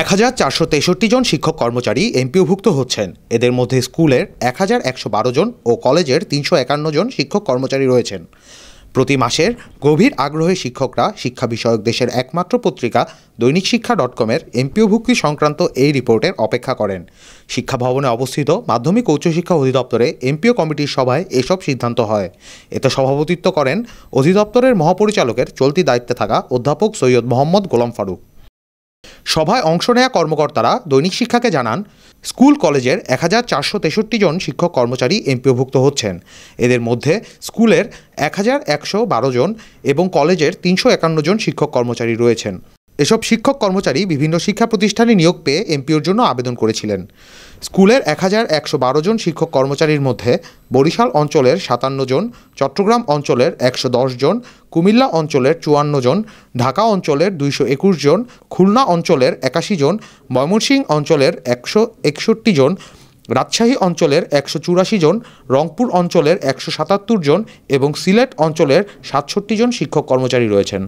এক হাজার চারশো তেষট্টি জন শিক্ষক কর্মচারী এমপিওভুক্ত হচ্ছেন এদের মধ্যে স্কুলের এক হাজার একশো বারো জন ও কলেজের তিনশো একান্ন জন শিক্ষক কর্মচারী রয়েছেন প্রতি মাসের গভীর আগ্রহে শিক্ষকরা শিক্ষা বিষয়ক দেশের একমাত্র পত্রিকা দৈনিক শিক্ষা ডট কমের এমপিওভুক্তি সংক্রান্ত এই রিপোর্টের অপেক্ষা করেন শিক্ষা ভবনে অবস্থিত মাধ্যমিক উচ্চশিক্ষা অধিদপ্তরে এমপিও কমিটির সভায় এসব সিদ্ধান্ত হয় এতে সভাপতিত্ব করেন অধিদপ্তরের মহাপরিচালকের চলতি দায়িত্বে থাকা অধ্যাপক সৈয়দ মোহাম্মদ গোলাম ফারুক সভায় অংশ নেয়া কর্মকর্তারা দৈনিক শিক্ষাকে জানান স্কুল কলেজের এক হাজার চারশো তেষট্টি জন শিক্ষক কর্মচারী এমপিওভুক্ত হচ্ছেন এদের মধ্যে স্কুলের এক হাজার একশো বারো জন এবং কলেজের তিনশো একান্ন জন শিক্ষক কর্মচারী রয়েছেন এসব শিক্ষক কর্মচারী বিভিন্ন শিক্ষা প্রতিষ্ঠানে নিয়োগ পেয়ে এমপিওর জন্য আবেদন করেছিলেন স্কুলের এক হাজার একশো বারো জন শিক্ষক কর্মচারীর মধ্যে বরিশাল অঞ্চলের সাতান্ন জন চট্টগ্রাম অঞ্চলের একশো দশ জন কুমিল্লা অঞ্চলের চুয়ান্ন জন ঢাকা অঞ্চলের দুইশো একুশ জন খুলনা অঞ্চলের একাশি জন ময়মনসিংহ অঞ্চলের একশো একষট্টি জন রাজশাহী অঞ্চলের একশো চুরাশি জন রংপুর অঞ্চলের একশো সাতাত্তর জন এবং সিলেট অঞ্চলের সাতষট্টি জন শিক্ষক কর্মচারী রয়েছেন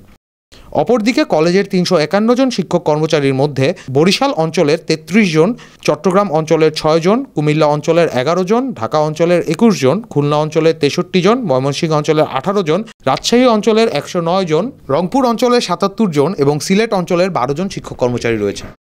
অপরদিকে কলেজের তিনশো একান্ন জন শিক্ষক কর্মচারীর মধ্যে বরিশাল অঞ্চলের তেত্রিশ জন চট্টগ্রাম অঞ্চলের ছয় জন কুমিল্লা অঞ্চলের এগারো জন ঢাকা অঞ্চলের একুশ জন খুলনা অঞ্চলের তেষট্টি জন ময়মনসিংহ অঞ্চলের আঠারো জন রাজশাহী অঞ্চলের একশো নয় জন রংপুর অঞ্চলের সাতাত্তর জন এবং সিলেট অঞ্চলের বারো জন শিক্ষক কর্মচারী রয়েছে